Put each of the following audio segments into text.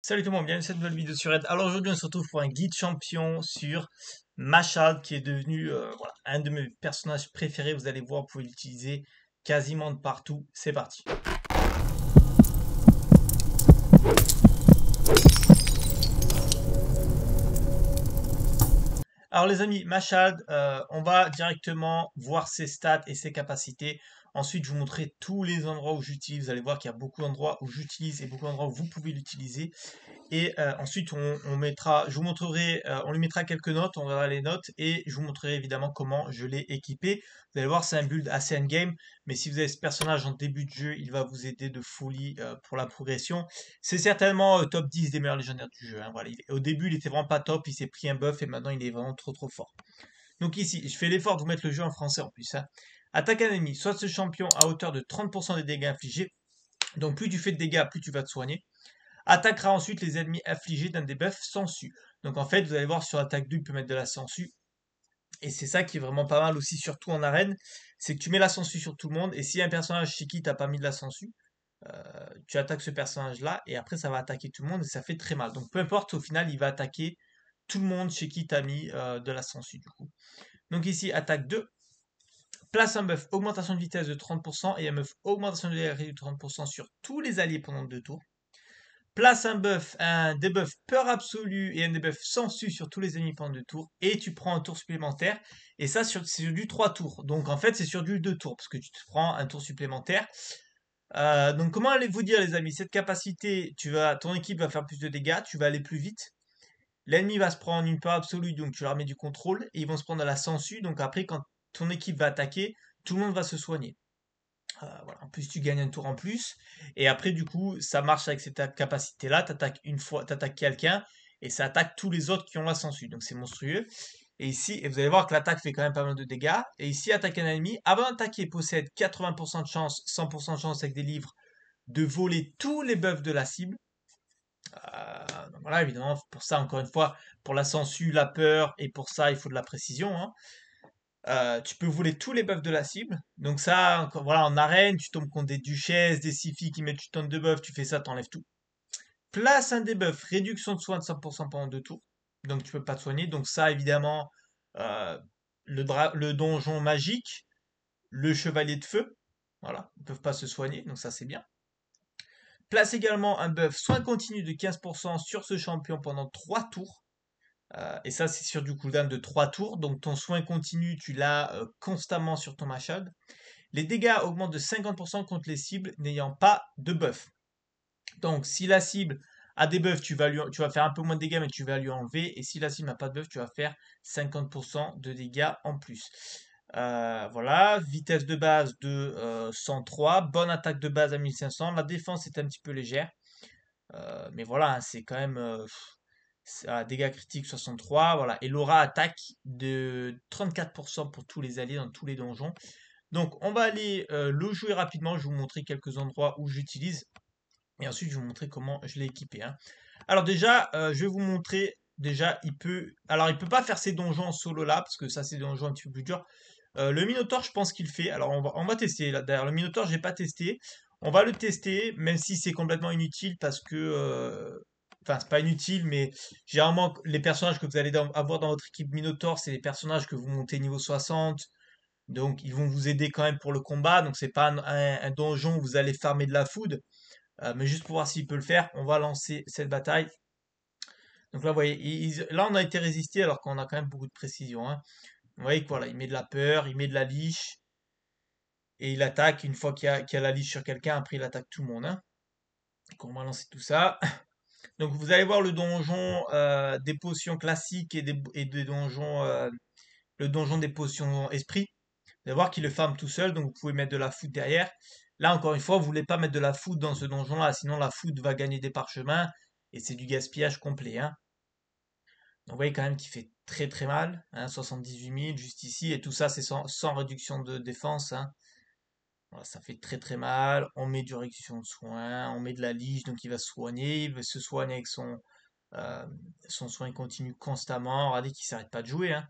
Salut tout le monde, bienvenue dans cette nouvelle vidéo sur Red. Alors aujourd'hui on se retrouve pour un guide champion sur machad qui est devenu euh, un de mes personnages préférés. Vous allez voir, vous pouvez l'utiliser quasiment de partout. C'est parti Alors les amis, machad euh, on va directement voir ses stats et ses capacités. Ensuite, je vous montrerai tous les endroits où j'utilise. Vous allez voir qu'il y a beaucoup d'endroits où j'utilise et beaucoup d'endroits où vous pouvez l'utiliser. Et euh, ensuite, on, mettra, je vous montrerai, euh, on lui mettra quelques notes, on verra les notes et je vous montrerai évidemment comment je l'ai équipé. Vous allez voir, c'est un build assez endgame, mais si vous avez ce personnage en début de jeu, il va vous aider de folie euh, pour la progression. C'est certainement top 10 des meilleurs légendaires du jeu. Hein, au début, il était vraiment pas top, il s'est pris un buff et maintenant il est vraiment trop trop fort. Donc ici, je fais l'effort de vous mettre le jeu en français en plus. Hein. Attaque un ennemi, soit ce champion à hauteur de 30% des dégâts infligés. Donc plus tu fais de dégâts, plus tu vas te soigner. Attaquera ensuite les ennemis infligés d'un debuff su. Donc en fait, vous allez voir sur attaque 2, il peut mettre de la sensu. Et c'est ça qui est vraiment pas mal aussi, surtout en arène. C'est que tu mets la sensu sur tout le monde. Et si un personnage chez qui n'as pas mis de la sensu, euh, tu attaques ce personnage-là. Et après, ça va attaquer tout le monde. Et ça fait très mal. Donc peu importe, au final, il va attaquer tout le monde chez qui as mis euh, de la sensu du coup. Donc ici, attaque 2 place un buff augmentation de vitesse de 30% et un buff augmentation de dégâts de 30% sur tous les alliés pendant deux tours. Place un buff, un debuff peur absolue et un debuff sensu sur tous les ennemis pendant deux tours et tu prends un tour supplémentaire. Et ça, c'est sur du 3 tours. Donc en fait, c'est sur du 2 tours parce que tu te prends un tour supplémentaire. Euh, donc comment allez-vous dire les amis Cette capacité, tu vas, ton équipe va faire plus de dégâts, tu vas aller plus vite, L'ennemi va se prendre une peur absolue, donc tu leur mets du contrôle, et ils vont se prendre à la su. Donc après, quand ton équipe va attaquer, tout le monde va se soigner. Euh, en plus, tu gagnes un tour en plus. Et après, du coup, ça marche avec cette capacité-là. Tu attaques une fois, tu quelqu'un et ça attaque tous les autres qui ont la sensu. Donc, c'est monstrueux. Et ici, et vous allez voir que l'attaque fait quand même pas mal de dégâts. Et ici, attaque un ennemi. Avant d'attaquer, possède 80% de chance, 100% de chance avec des livres de voler tous les buffs de la cible. Euh, voilà, évidemment, pour ça, encore une fois, pour la sensu, la peur, et pour ça, il faut de la précision. Hein. Euh, tu peux voler tous les buffs de la cible. Donc ça, voilà, en arène, tu tombes contre des duchesses, des sifis qui mettent une tonne de buffs, tu fais ça, enlèves tout. Place un debuff, réduction de soins de 100% pendant deux tours. Donc tu peux pas te soigner. Donc ça, évidemment, euh, le, donjon magique, le chevalier de feu, voilà, ils peuvent pas se soigner, donc ça c'est bien. Place également un buff soin continu de 15% sur ce champion pendant 3 tours. Euh, et ça, c'est sur du cooldown de 3 tours. Donc ton soin continu, tu l'as euh, constamment sur ton machade. Les dégâts augmentent de 50% contre les cibles n'ayant pas de buff. Donc si la cible a des buffs, tu vas, lui, tu vas faire un peu moins de dégâts, mais tu vas lui enlever. Et si la cible n'a pas de buff, tu vas faire 50% de dégâts en plus. Euh, voilà, vitesse de base de 103, bonne attaque de base à 1500. La défense est un petit peu légère. mais voilà, hein, c'est quand même dégâts critiques 63, voilà. Et l'aura attaque de 34% pour tous les alliés dans tous les donjons. Donc on va aller euh, le jouer rapidement, je vais vous montrer quelques endroits où j'utilise. Et ensuite je vais vous montrer comment je l'ai équipé. Hein. Alors déjà, euh, je vais vous montrer, déjà il peut... Alors il peut pas faire ses donjons en solo là, parce que ça c'est des donjons un petit peu plus durs. Euh, le Minotaur je pense qu'il fait, alors on va, on va tester là. D'ailleurs le Minotaur j'ai pas testé. On va le tester, même si c'est complètement inutile parce que enfin c'est pas inutile, mais généralement les personnages que vous allez avoir dans votre équipe Minotaur, c'est les personnages que vous montez niveau 60. Donc ils vont vous aider quand même pour le combat. Donc c'est pas un, donjon où vous allez farmer de la food. Euh, mais juste pour voir s'il peut le faire, on va lancer cette bataille. Donc là, vous voyez, là on a été résisté alors qu'on a quand même beaucoup de précision. Hein. Vous voyez qu'il voilà, met de la peur, il met de la liche. Et il attaque une fois qu'il y a, la liche sur quelqu'un, après il attaque tout le monde. Hein. Donc on va lancer tout ça. Donc vous allez voir le donjon euh, des potions classiques et des, donjons, euh, le donjon des potions esprit. Vous allez voir qu'il le farme tout seul, donc vous pouvez mettre de la foudre derrière. Là encore une fois, vous ne voulez pas mettre de la foudre dans ce donjon-là, sinon la foudre va gagner des parchemins et c'est du gaspillage complet. Hein. Donc vous voyez quand même qu'il fait très très mal, 78 hein, 000 juste ici, et tout ça c'est sans, réduction de défense. Hein ça fait très très mal. On met du réduction de soins, on met de la lige, donc il va soigner, il va se soigner avec son, euh, son soin continu constamment. Regardez qu'il s'arrête pas de jouer. Hein.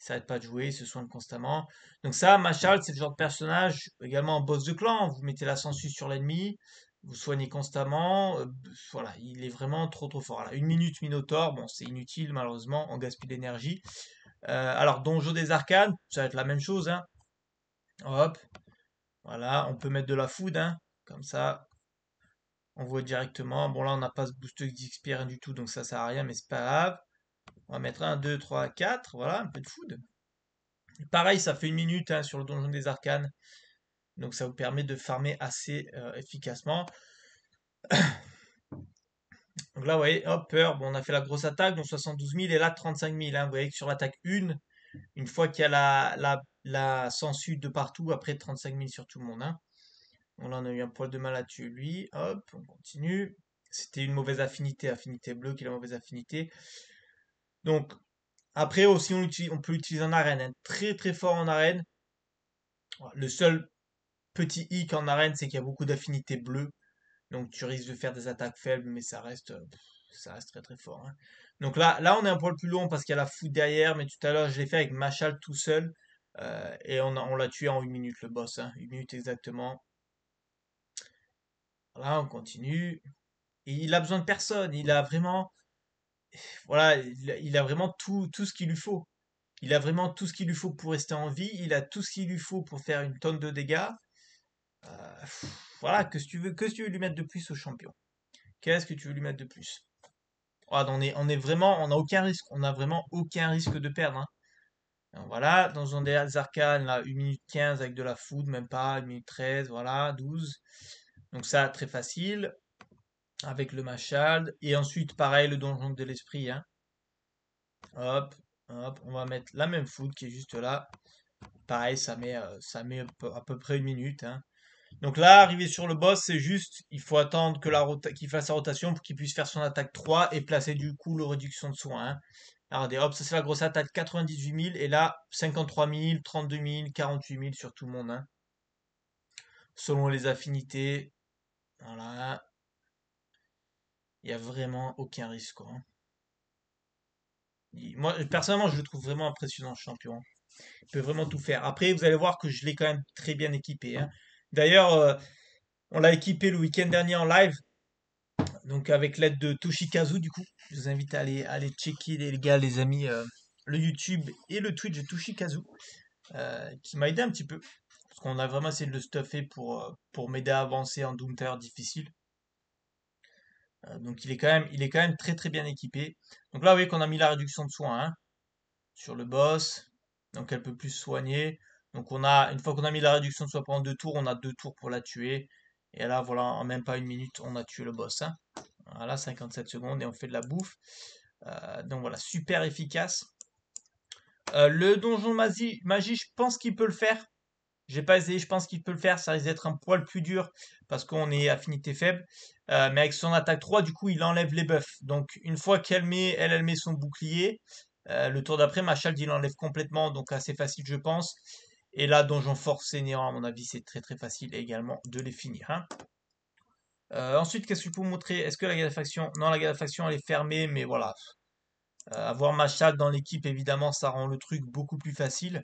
Il ne s'arrête pas de jouer, il se soigne constamment. Donc ça, Machal, c'est le genre de personnage également boss de clan. Vous mettez la sur l'ennemi, vous soignez constamment. Euh, voilà, il est vraiment trop trop fort. une minute Minotaur, bon, c'est inutile malheureusement, on gaspille l'énergie. Euh, alors, Donjon des Arcanes, ça va être la même chose. Hein. Hop, voilà, on peut mettre de la food, hein, comme ça, on voit directement. Bon, là, on n'a pas ce boost d'XP, rien du tout, donc ça sert à rien, mais c'est pas grave. On va mettre 1, 2, 3, 4, voilà, un peu de food. pareil, ça fait une minute hein, sur le donjon des arcanes, donc ça vous permet de farmer assez euh, efficacement. donc là, vous voyez, hop, peur, bon, on a fait la grosse attaque, donc 72 000, et là, 35 000. Hein. Vous voyez que sur l'attaque 1, une fois qu'il y a la, la la sangsue de partout après 35 000 sur tout le monde. Hein. On en a eu un poil de mal à tuer lui. Hop, on continue. C'était une mauvaise affinité, affinité bleue qui est la mauvaise affinité. Donc, après aussi, on, on peut l'utiliser en arène. Hein. Très très fort en arène. Le seul petit hic en arène, c'est qu'il y a beaucoup d'affinités bleues. Donc tu risques de faire des attaques faibles, mais ça reste, euh, ça reste très très fort. Hein. Donc là, là, on est un poil plus long parce qu'il y a la foudre derrière. Mais tout à l'heure, je l'ai fait avec Machal tout seul. Euh, et on, l'a tué en une minute, le boss. Hein. une minute exactement. Voilà, on continue. il a besoin de personne. Il a vraiment. Voilà, il a, vraiment tout, ce qu'il lui faut. Il a vraiment tout ce qu'il lui faut pour rester en vie. Il a tout ce qu'il lui faut pour faire une tonne de dégâts. Euh, voilà, que tu veux, que tu veux lui mettre de plus au champion Qu'est-ce que tu veux lui mettre de plus ah, on est, on est vraiment, on n'a aucun risque, on n'a vraiment aucun risque de perdre. Hein. Hein, voilà, dans un des arcanes, là, 1 minute 15 avec de la food, même pas, 1 minute 13, voilà, 12. Donc ça, très facile, avec le machal. Et ensuite, pareil, le donjon de l'esprit. Hein. Hop, hop, on va mettre la même food qui est juste là. Pareil, ça met, euh, ça met à peu près une minute. Hein. Donc là, arriver sur le boss, c'est juste, il faut attendre qu'il qui fasse sa rotation pour qu'il puisse faire son attaque 3 et placer du coup le réduction de soins, hein. Regardez, ah, hop, ça c'est la grosse attaque, 98 000. Et là, 53 000, 32 000, 48 000 sur tout le monde. Hein. Selon les affinités. Voilà. Il n'y a vraiment aucun risque. Hein. Moi, personnellement, je le trouve vraiment impressionnant, ce champion. Il peut vraiment tout faire. Après, vous allez voir que je l'ai quand même très bien équipé. Hein. D'ailleurs, euh, on l'a équipé le week-end dernier en live. Donc avec l'aide de Toshikazu, du coup, je vous invite à aller, checker les gars, les amis, euh, le YouTube et le Twitch de Tushikazu euh, qui m'a aidé un petit peu. Parce qu'on a vraiment essayé de le stuffer pour, euh, pour m'aider à avancer en Doom Tower difficile. donc il est, quand même, il est quand même très très bien équipé. Donc là, vous voyez qu'on a mis la réduction de soins hein, sur le boss. Donc elle peut plus soigner. Donc on a, une fois qu'on a mis la réduction de soins pendant deux tours, on a deux tours pour la tuer. Et là, voilà, en même pas une minute, on a tué le boss. Hein. Voilà, 57 secondes et on fait de la bouffe. Euh, donc voilà, super efficace. Euh, le donjon magie, magie je pense qu'il peut le faire. J'ai pas essayé, je pense qu'il peut le faire. Ça risque d'être un poil plus dur parce qu'on est affinité faible. Euh, mais avec son attaque 3, du coup, il enlève les buffs. Donc, une fois qu'elle met, elle, elle met son bouclier. le tour d'après, Machal, il l'enlève complètement. Donc, assez facile, je pense. Et là, Donjon Force Senior, à mon avis, c'est très très facile également de les finir. Hein. Euh, ensuite, qu'est-ce que je peux vous montrer Est-ce que la faction... Non, la faction, elle est fermée, mais voilà. avoir euh, Machal dans l'équipe, évidemment, ça rend le truc beaucoup plus facile.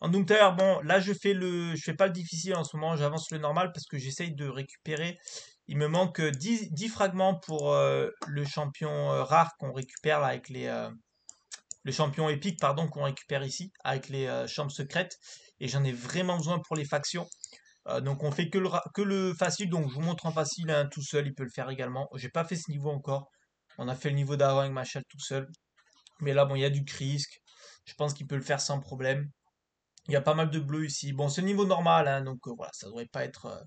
En à l'heure, bon, là, je fais le, je fais pas le difficile en ce moment, j'avance le normal parce que j'essaye de récupérer. Il me manque 10, fragments pour euh, le champion rare qu'on récupère avec les... le champion épique, pardon, qu'on récupère ici, avec les chambres secrètes et j'en ai vraiment besoin pour les factions. Euh, donc on fait que le, que le facile, donc je vous montre en facile tout seul, il peut le faire également. J'ai pas fait ce niveau encore. On a fait le niveau d'avant avec Machal tout seul. Mais là, bon, il y a du Krisk. Je pense qu'il peut le faire sans problème. Il y a pas mal de bleu ici. Bon, c'est niveau normal, hein. donc euh, voilà, ça devrait pas être, euh,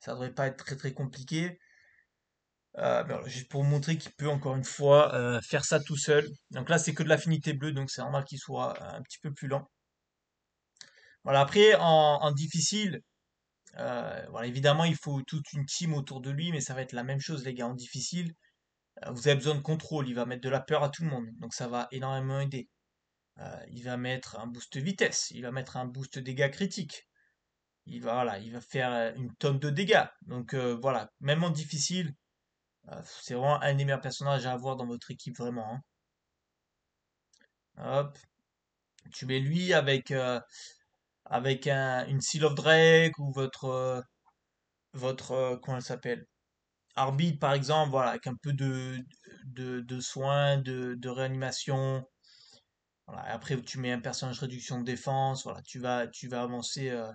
ça devrait pas être très très compliqué. juste pour vous montrer qu'il peut encore une fois faire ça tout seul. Donc là, c'est que de l'affinité bleue, donc c'est normal qu'il soit un petit peu plus lent. Voilà, après, en, difficile, euh, voilà, évidemment, il faut toute une team autour de lui, mais ça va être la même chose, les gars. En difficile, euh, vous avez besoin de contrôle. Il va mettre de la peur à tout le monde, donc ça va énormément aider. Euh, il va mettre un boost vitesse, il va mettre un boost dégâts critiques. Il va, voilà, il va faire une tonne de dégâts. Donc voilà, même en difficile, c'est vraiment un des meilleurs personnages à avoir dans votre équipe, vraiment. Hein. Hop. Tu mets lui avec avec une Seal of Drake ou votre. Euh, votre euh, comment elle s'appelle Arbitre, par exemple, voilà, avec un peu de, de, soins, de, de réanimation. Voilà, après, tu mets un personnage réduction de défense, voilà, tu vas, tu vas avancer euh,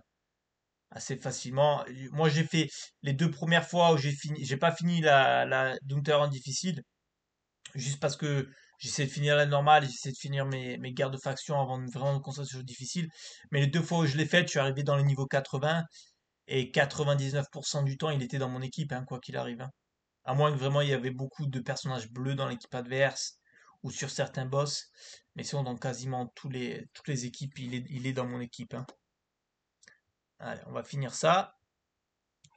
assez facilement. Moi, j'ai fait les deux premières fois où j'ai fini, j'ai pas fini la, la Doom Terror difficile, juste parce que J'essaie de finir la normale, j'essaie de finir mes, mes guerres de faction avant de vraiment de constater sur difficile. Mais les deux fois où je l'ai fait, je suis arrivé dans le niveaux 80 et 99% du temps, il était dans mon équipe, hein, quoi qu'il arrive. Hein. À moins que vraiment il y avait beaucoup de personnages bleus dans l'équipe adverse ou sur certains boss. Mais sinon, dans quasiment tous les, toutes les équipes, il est, il est dans mon équipe. Hein. Allez, on va finir ça.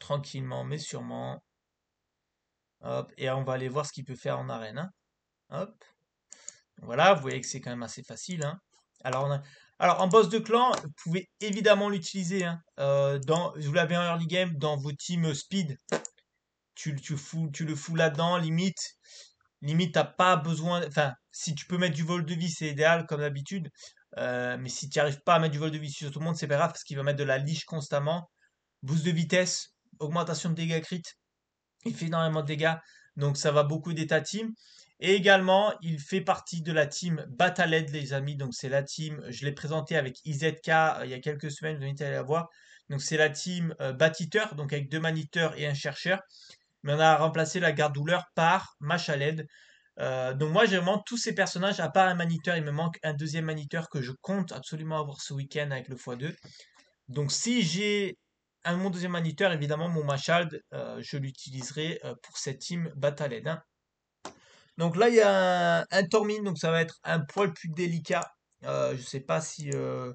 Tranquillement, mais sûrement. Hop, et on va aller voir ce qu'il peut faire en arène. Hop. Voilà, vous voyez que c'est quand même assez facile. Hein. Alors, Alors, en boss de clan, vous pouvez évidemment l'utiliser. Hein. Euh, dans, vous l'avez en early game, dans vos teams speed, tu, tu, fous, tu le fous là-dedans, limite. Limite, n'as pas besoin. Enfin, si tu peux mettre du vol de vie, c'est idéal, comme d'habitude. Euh, mais si tu n'arrives pas à mettre du vol de vie sur tout le monde, c'est pas grave, parce qu'il va mettre de la liche constamment. Boost de vitesse, augmentation de dégâts crit. Il fait énormément de dégâts. Donc, ça va beaucoup aider ta team. Et également, il fait partie de la team Bataled, les amis. Donc, c'est la team, je l'ai présenté avec IZK euh, il y a quelques semaines, vous venez à la voir. Donc, c'est la team euh, Batiteur, donc avec deux maniteurs et un chercheur. Mais on a remplacé la garde-douleur par Machaled. Euh, donc moi j'ai vraiment tous ces personnages à part un maniteur, il me manque un deuxième maniteur que je compte absolument avoir ce week-end avec le x2. Donc si j'ai un mon deuxième maniteur, évidemment mon Machaled, euh, je l'utiliserai pour cette team Bataled. Hein. Donc là, il y a un, Tormin, donc ça va être un poil plus délicat. Je euh, je sais pas si euh,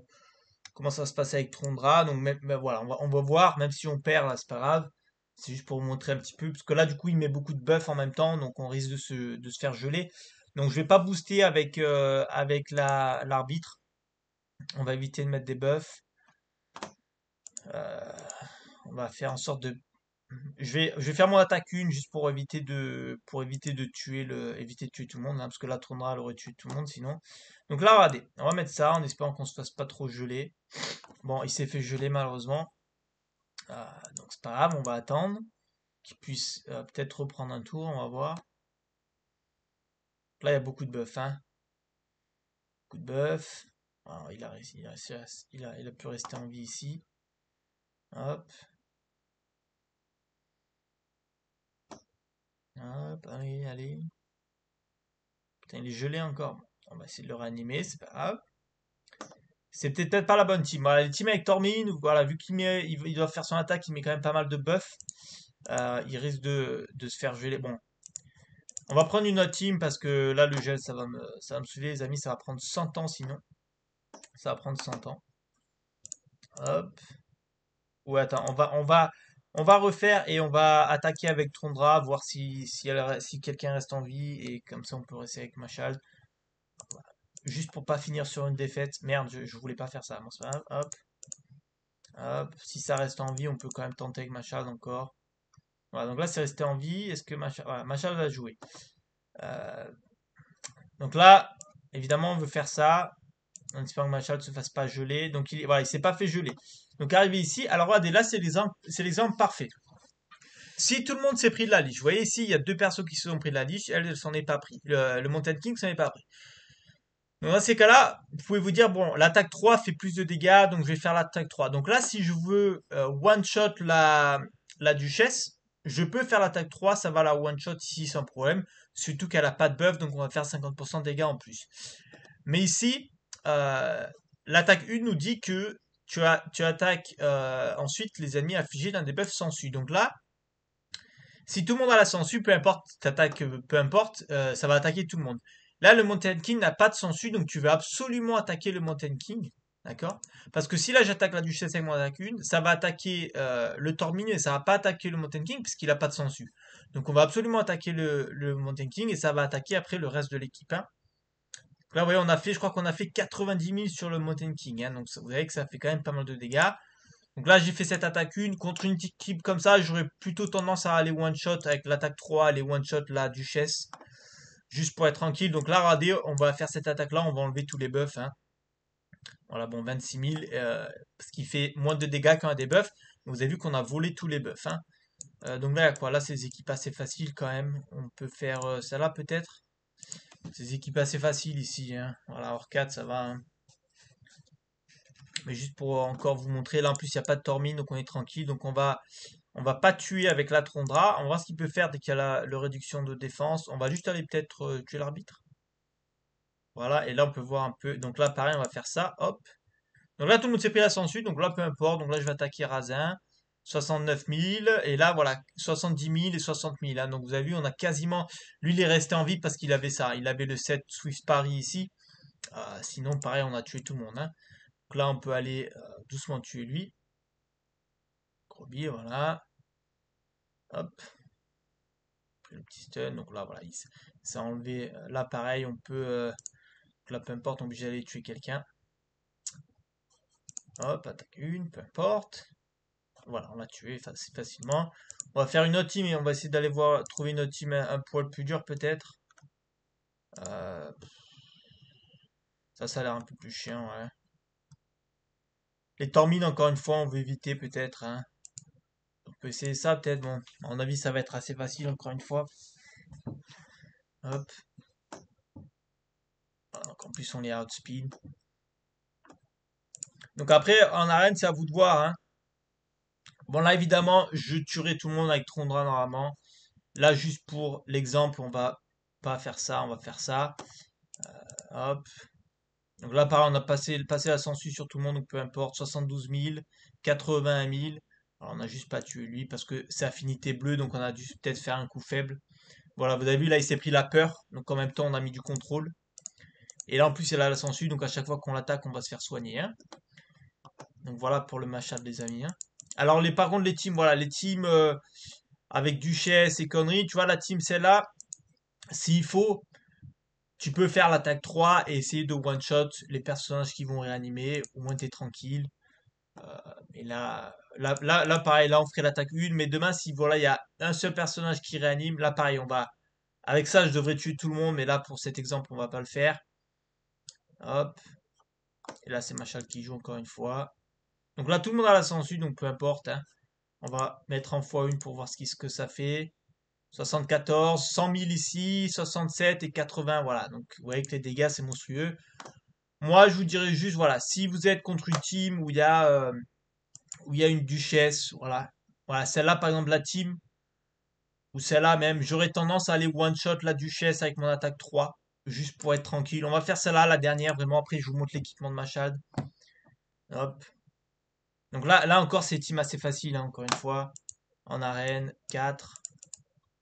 comment ça se passe avec Trondra. Donc mais, voilà, on va, voir, même si on perd là, c'est pas grave. C'est juste pour vous montrer un petit peu. Parce que là, du coup, il met beaucoup de buffs en même temps, donc on risque de se, faire geler. Donc je vais pas booster avec, euh, l'arbitre. on va éviter de mettre des buffs. on va faire en sorte de je vais, faire mon attaque une juste pour éviter de, éviter de tuer le, éviter tuer tout le monde, hein, parce que la tournera elle aurait tué tout le monde sinon. Donc là, regardez, on va mettre ça en espérant qu'on se fasse pas trop geler. Bon, il s'est fait geler malheureusement. Ah, donc c'est pas grave, on va attendre qu'il puisse euh, peut-être reprendre un tour, on va voir. Là, il y a beaucoup de buffs, hein. Beaucoup de boeuf. il a, il, a, il a pu rester en vie ici. Hop. Hop, allez, allez. Putain, il est gelé encore. On va bah, essayer de le réanimer, c'est pas grave. C'est peut-être pas la bonne team. Voilà, les teams avec Tormin voilà, vu qu'il il, doit faire son attaque, il met quand même pas mal de buff. Euh, il risque de, se faire geler. Bon, on va prendre une autre team parce que là, le gel, ça va me, ça me les amis. Ça va prendre 100 ans sinon. Ça va prendre 100 ans. Hop. Ouais, attends, on va, on va, on va refaire et on va attaquer avec Trondra, voir si, quelqu'un reste en vie. Et comme ça, on peut rester avec Machal. Juste pour pas finir sur une défaite. Merde, je, ne voulais pas faire ça. Hop. Hop. Si ça reste en vie, on peut quand même tenter avec Machal encore. Voilà, donc là, c'est resté en vie. Est-ce que Machal... va jouer. Euh, donc là, évidemment, on veut faire ça. On espère que chatte ne se fasse pas geler. Donc il, voilà, il s'est pas fait geler. Donc arrivé ici, alors regardez, là c'est l'exemple parfait. Si tout le monde s'est pris de la liche, vous voyez ici, il y a deux persos qui se sont pris de la liche, elle ne s'en est pas pris. Le, Mountain King s'en est pas pris. dans ces cas-là, vous pouvez vous dire, bon, l'attaque 3 fait plus de dégâts, donc je vais faire l'attaque 3. Donc là, si je veux euh, one-shot la, la duchesse, je peux faire l'attaque 3, ça va la one-shot ici sans problème. Surtout qu'elle n'a pas de buff, donc on va faire 50% de dégâts en plus. Mais ici, euh, l'attaque 1 nous dit que tu, attaques euh, ensuite les ennemis affligés d'un sans su. Donc là, si tout le monde a la sensu, peu importe, t'attaques, peu importe, euh, ça va attaquer tout le monde. Là, le Mountain King n'a pas de su, donc tu vas absolument attaquer le Mountain King. D'accord Parce que si là j'attaque la duchesse avec mon attaque 1, ça va attaquer le Torminu et ça va pas attaquer le Mountain King puisqu'il n'a pas de sensu. Donc on va absolument attaquer le, Mountain King et ça va attaquer après le reste de l'équipe. 1. Hein. Là, vous voyez, on a fait, je crois qu'on a fait 90 000 sur le Mountain King. Hein, donc, vous voyez que ça fait quand même pas mal de dégâts. Donc là, j'ai fait cette attaque une Contre une petite équipe comme ça, j'aurais plutôt tendance à aller one-shot avec l'attaque 3, aller one-shot la duchesse. Juste pour être tranquille. Donc là, regardez, on va faire cette attaque-là. On va enlever tous les buffs. Hein. Voilà, bon, 26 000. Euh, ce qui fait moins de dégâts qu'un des buffs. Vous avez vu qu'on a volé tous les buffs. Hein. Euh, donc là, quoi Là, c'est des équipes assez faciles quand même. On peut faire celle euh, ça là peut-être. Ces équipes assez faciles ici. Hein. Voilà, hors 4, ça va. Hein. Mais juste pour encore vous montrer, là en plus il n'y a pas de Tormine, donc on est tranquille. Donc on va on va pas tuer avec la Trondra. On va voir ce qu'il peut faire dès qu'il y a la, réduction de défense. On va juste aller peut-être euh, tuer l'arbitre. Voilà, et là on peut voir un peu. Donc là pareil, on va faire ça, hop. Donc là tout le monde s'est pris la sensu, donc là peu importe. Donc là je vais attaquer Razin. 69 000. Et là, voilà, 70 000 et 60 000. Hein. Donc, vous avez vu, on a quasiment... Lui, il est resté en vie parce qu'il avait ça. Il avait le 7 Swift Paris ici. Euh, sinon, pareil, on a tué tout le monde. Hein. Donc là, on peut aller euh, doucement tuer lui. Groby, voilà. Hop. Le petit stun. Donc là, voilà, il s'est enlevé. Euh, là, pareil, on peut... là, peu importe, on est obligé d'aller tuer quelqu'un. Hop, attaque une, peu importe. Voilà, on l'a tué facilement. On va faire une autre team et on va essayer d'aller voir trouver une autre team un, poil plus dur peut-être. Euh, ça, ça a l'air un peu plus chiant, ouais. Les tormines, encore une fois, on veut éviter peut-être. Hein. On peut essayer ça peut-être. Bon, à mon avis, ça va être assez facile encore une fois. Hop. Ah, en plus, on est outspeed. Donc après, en arène, c'est à vous de voir. Hein. Bon, là, évidemment, je tuerai tout le monde avec Trondra normalement. Là, juste pour l'exemple, on va pas faire ça, on va faire ça. Euh, hop. Donc là, pareil, on a passé, passé la censure sur tout le monde, donc peu importe. 72 000, 81 000. Alors, on n'a juste pas tué lui parce que c'est affinité bleue, donc on a dû peut-être faire un coup faible. Voilà, vous avez vu, là, il s'est pris la peur. Donc, en même temps, on a mis du contrôle. Et là, en plus, il a la censure, donc à chaque fois qu'on l'attaque, on va se faire soigner. Hein. Donc voilà pour le machin des les amis. Hein. Alors, les, par contre, les teams, voilà, les teams euh, avec Duchesse et conneries, tu vois, la team, celle-là, s'il faut, tu peux faire l'attaque 3 et essayer de one-shot les personnages qui vont réanimer. Au moins, t'es tranquille. Euh, et là, là, là, pareil, là, on ferait l'attaque 1. Mais demain, si voilà, il y a un seul personnage qui réanime, là, pareil, on va. Avec ça, je devrais tuer tout le monde, mais là, pour cet exemple, on va pas le faire. Hop. Et là, c'est Machal qui joue encore une fois. Donc là, tout le monde a la sensu, donc peu importe. Hein. On va mettre en x une pour voir ce, que ça fait. 74, 100 000 ici, 67 et 80, voilà. Donc vous voyez que les dégâts, c'est monstrueux. Moi, je vous dirais juste, voilà, si vous êtes contre une team où il y a, euh, où il y a une duchesse, voilà. Voilà, celle-là, par exemple, la team, ou celle-là même, j'aurais tendance à aller one-shot la duchesse avec mon attaque 3, juste pour être tranquille. On va faire celle-là, la dernière, vraiment. Après, je vous montre l'équipement de Machad. Hop, donc là, là encore, c'est team assez facile, hein, encore une fois. En arène, 4.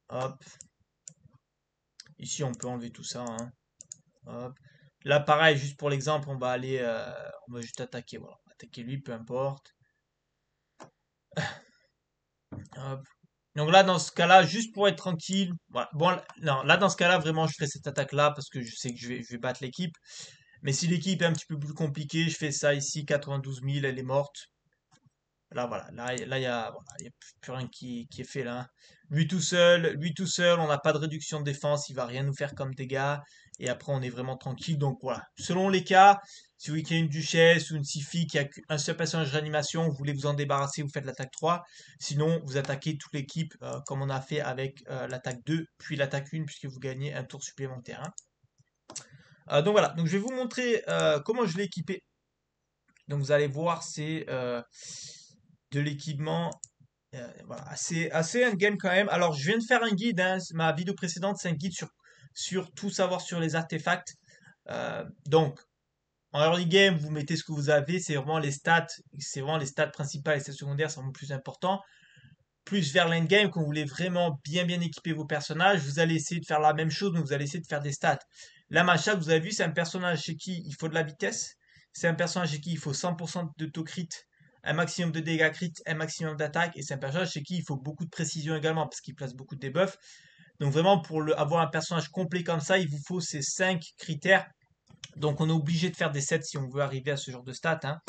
Hop. Ici, on peut enlever tout ça. Hein. Hop. Là, pareil, juste pour l'exemple, on va aller... Euh, on va juste attaquer, voilà. Attaquer lui, peu importe. Hop. Donc là, dans ce cas-là, juste pour être tranquille, bon, non, là, dans ce cas-là, vraiment, je ferai cette attaque-là parce que je sais que je vais battre l'équipe. Mais si l'équipe est un petit peu plus compliquée, je fais ça ici, 92 000, elle est morte. Là, voilà, là, il a, plus rien qui, est fait là. Lui tout seul, lui tout seul, on n'a pas de réduction de défense, il va rien nous faire comme dégâts. Et après, on est vraiment tranquille. Donc voilà, selon les cas, si vous voulez une duchesse ou une Sifi qui a un seul personnage réanimation, vous voulez vous en débarrasser, vous faites l'attaque 3. Sinon, vous attaquez toute l'équipe euh, comme on a fait avec euh, l'attaque 2, puis l'attaque 1, puisque vous gagnez un tour supplémentaire. Hein. Euh, donc voilà, donc, je vais vous montrer comment je l'ai équipé. Donc vous allez voir, c'est de l'équipement. c'est euh, assez un game quand même. Alors, je viens de faire un guide. Hein, ma vidéo précédente, c'est un guide sur, sur tout savoir sur les artefacts. Euh, donc, en early game, vous mettez ce que vous avez. C'est vraiment les stats. C'est vraiment les stats principales et secondaires sont plus importants. Plus vers game quand vous voulez vraiment bien bien équiper vos personnages, vous allez essayer de faire la même chose, donc vous allez essayer de faire des stats. La Macha, vous avez vu, c'est un personnage chez qui il faut de la vitesse. C'est un personnage chez qui il faut 100% de taux un maximum de dégâts crit, un maximum d'attaque. Et c'est un personnage chez qui il faut beaucoup de précision également parce qu'il place beaucoup de debuffs. Donc vraiment, pour le, avoir un personnage complet comme ça, il vous faut ces 5 critères. Donc on est obligé de faire des sets si on veut arriver à ce genre de stats. Hein.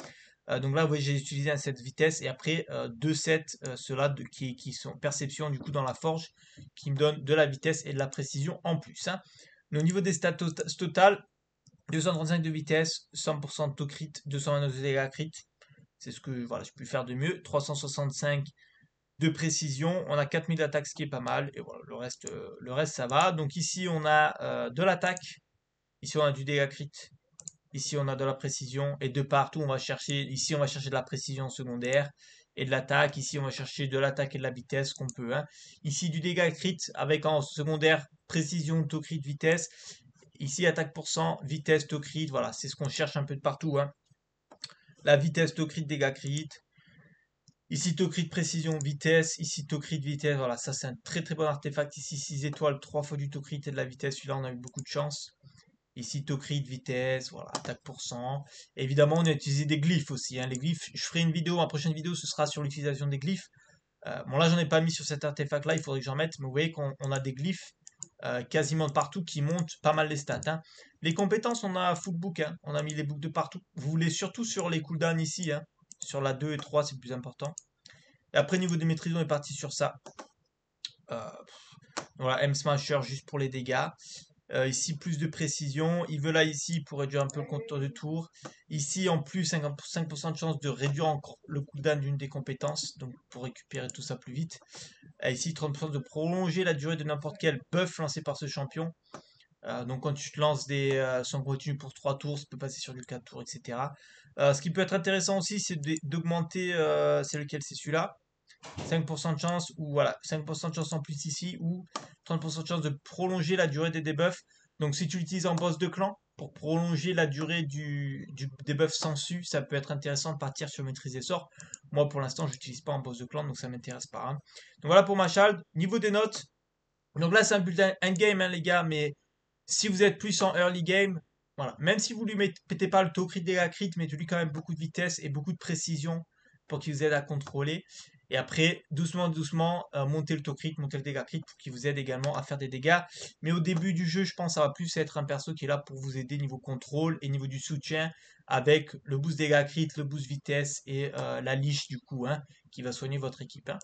Euh, donc là, vous voyez, j'ai utilisé un set vitesse et après euh, deux sets, euh, ceux-là qui, sont perception du coup dans la forge, qui me donnent de la vitesse et de la précision en plus. Hein. au niveau des stats tota-, totales, 235 de vitesse, 100% de taux crit, 229 de dégâts crit, c'est ce que voilà, je peux faire de mieux. 365 de précision. On a 4000 d'attaque, ce qui est pas mal. Et voilà, le reste, euh, le reste ça va. Donc ici, on a euh, de l'attaque. Ici, on a du dégât crit. Ici, on a de la précision. Et de partout, on va chercher. Ici, on va chercher de la précision secondaire et de l'attaque. Ici, on va chercher de l'attaque et de la vitesse qu'on peut. Hein. Ici, du dégât crit avec en secondaire précision, taux crit, vitesse. Ici, attaque pour cent, vitesse, taux crit. Voilà, c'est ce qu'on cherche un peu de partout. Hein la vitesse, tocrit crit, dégâts Ici, taux crit, précision, vitesse. Ici, taux crit, vitesse. Voilà, ça, c'est un très très bon artefact. Ici, 6 étoiles, 3 fois du taux et de la vitesse. Celui-là, on a eu beaucoup de chance. Ici, taux crit, vitesse, voilà, attaque pour cent. Évidemment, on a utilisé des glyphes aussi. Hein. Les glyphes, je ferai une vidéo, ma prochaine vidéo, ce sera sur l'utilisation des glyphes. Euh, bon, là, j'en ai pas mis sur cet artefact-là, il faudrait que j'en mette. Mais vous voyez qu'on a des glyphes euh, quasiment partout qui montent pas mal les stats. Hein. Les compétences, on a full book, hein. on a mis les books de partout. Vous voulez surtout sur les cooldowns ici, hein. sur la 2 et 3, c'est plus important. Et après, niveau de maîtrise, on est parti sur ça. Euh, voilà, M-Smasher juste pour les dégâts. Euh, ici, plus de précision. Il veut là, ici, pour réduire un peu le compteur de tour. Ici, en plus, 5% de chance de réduire encore le cooldown d'une des compétences. Donc, pour récupérer tout ça plus vite. ici, 30% de prolonger la durée de n'importe quel buff lancé par ce champion. Euh, ah. donc quand tu te lances des euh, sans pour 3 tours, ça peut passer sur du 4 tours, etc. Euh, ce qui peut être intéressant aussi, c'est d'augmenter, c'est lequel C'est celui-là. 5% de chance, ou voilà, 5% de chance en plus ici, ou 30% de chance de prolonger la durée des debuffs. Donc si tu l'utilises en boss de clan, pour prolonger la durée du, du sans su, ça peut être intéressant de partir sur maîtriser sort. Moi pour l'instant, je n'utilise pas en boss de clan, donc ça ne m'intéresse pas. Hein. Donc voilà pour ma Niveau des notes, donc là c'est un bulletin endgame hein, les gars, mais si vous êtes plus en early game, voilà. Même si vous lui mettez pas le taux crit dégâts crit, mettez-lui quand même beaucoup de vitesse et beaucoup de précision pour qu'il vous aide à contrôler. Et après, doucement, doucement, euh, montez le taux crit, montez le dégâts crit pour qu'il vous aide également à faire des dégâts. Mais au début du jeu, je pense que ça va plus être un perso qui est là pour vous aider niveau contrôle et niveau du soutien avec le boost dégâts crit, le boost vitesse et euh, la liche du coup hein, qui va soigner votre équipe. Hein.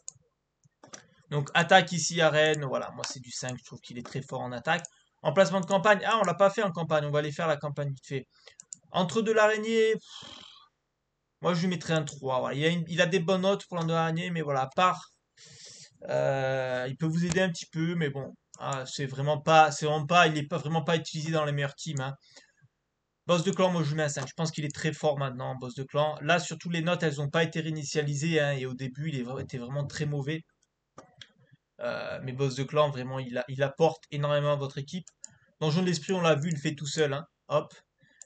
Donc attaque ici, arène, voilà, moi c'est du 5, je trouve qu'il est très fort en attaque. Emplacement de campagne. Ah, on l'a pas fait en campagne. On va aller faire la campagne vite fait. Entre de l'araignée. Moi, je lui mettrais un 3. Il, a des bonnes notes pour l'an de mais voilà, à part. Euh, il peut vous aider un petit peu, mais bon. Ah, c'est vraiment pas. C'est vraiment pas. Il n'est pas vraiment pas utilisé dans les meilleurs teams. Hein. Boss de clan, moi je lui mets un 5. Je pense qu'il est très fort maintenant, boss de clan. Là, surtout les notes, elles n'ont pas été réinitialisées. Hein, et au début, il était vraiment très mauvais. Euh, mais boss de clan, vraiment, il, a, il, apporte énormément à votre équipe. Donjon de l'Esprit, on l'a vu, il fait tout seul. Hein. Hop.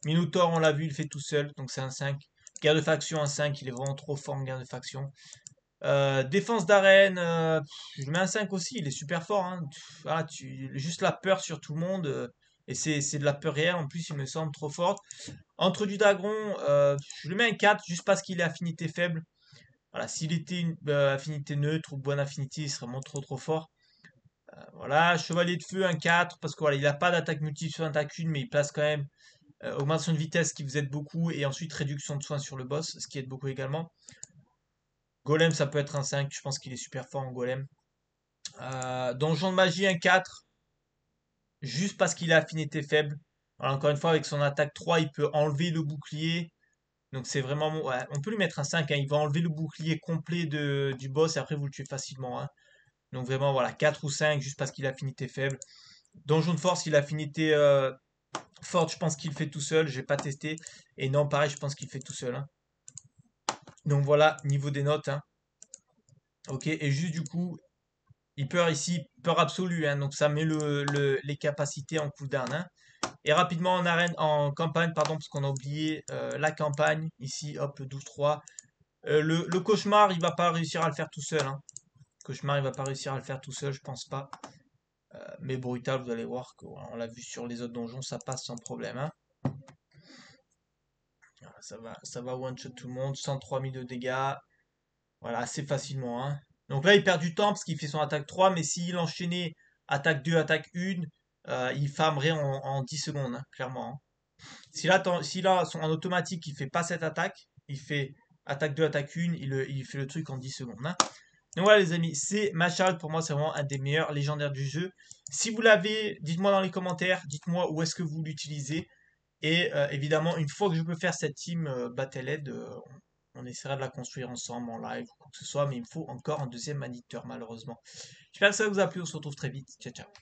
Minotaur, on l'a vu, il fait tout seul. Donc c'est un 5. Guerre de faction, un 5. Il est vraiment trop fort en guerre de faction. Euh, défense d'arène, euh, je mets un 5 aussi. Il est super fort. Hein. tu, juste la peur sur tout le monde. et c'est de la peur En plus, il me semble trop fort. Entre du dragon, je lui mets un 4 juste parce qu'il est affinité faible. Voilà, s'il était une bah, affinité neutre ou bonne affinité, il serait vraiment trop trop fort. Euh, voilà, Chevalier de Feu, un 4, parce qu'il il n'a pas d'attaque multiple sur l'attaque 1, mais il place quand même euh, augmentation de vitesse qui vous aide beaucoup, et ensuite réduction de soins sur le boss, ce qui aide beaucoup également. Golem, ça peut être un 5, je pense qu'il est super fort en Golem. Euh, donjon de Magie, un 4, juste parce qu'il a affinité faible. encore une fois, avec son attaque 3, il peut enlever le bouclier, donc c'est vraiment... on peut lui mettre un 5. Hein. Il va enlever le bouclier complet de, du boss et après vous le tuez facilement. Hein. Donc vraiment, voilà, 4 ou 5 juste parce qu'il a affinité faible. Donjon de force, il a affinité euh, forte, je pense qu'il fait tout seul. Je n'ai pas testé. Et non, pareil, je pense qu'il fait tout seul. Hein. Donc voilà, niveau des notes. Ok, et juste du coup, il peur ici, peur absolue. donc ça met le, les capacités en cooldown. Et rapidement en arène, en campagne, pardon, parce qu'on a oublié euh, la campagne. Ici, hop, 12-3. Euh, le, cauchemar, il va pas réussir à le faire tout seul. Hein. cauchemar, il va pas réussir à le faire tout seul, je pense pas. Euh, mais brutal, vous allez voir qu'on l'a vu sur les autres donjons, ça passe sans problème. Hein. Ça va, ça va one-shot tout le monde. 103 000 de dégâts. Voilà, assez facilement. Hein. Donc là, il perd du temps parce qu'il fait son attaque 3, mais s'il enchaînait attaque 2, attaque 1, euh, il farmerait en, 10 secondes, hein, clairement. Hein. Si S'il a, son, en automatique, il fait pas cette attaque, il fait attaque 2, attaque 1, il, fait le truc en 10 secondes. Hein. Donc voilà les amis, c'est machal pour moi c'est vraiment un des meilleurs légendaires du jeu. Si vous l'avez, dites-moi dans les commentaires, dites-moi où est-ce que vous l'utilisez. Et euh, évidemment, une fois que je peux faire cette team euh, Battlehead, on, essaiera de la construire ensemble en live ou quoi que ce soit, mais il me faut encore un deuxième maniteur, malheureusement. J'espère que ça vous a plu, on se retrouve très vite. Ciao ciao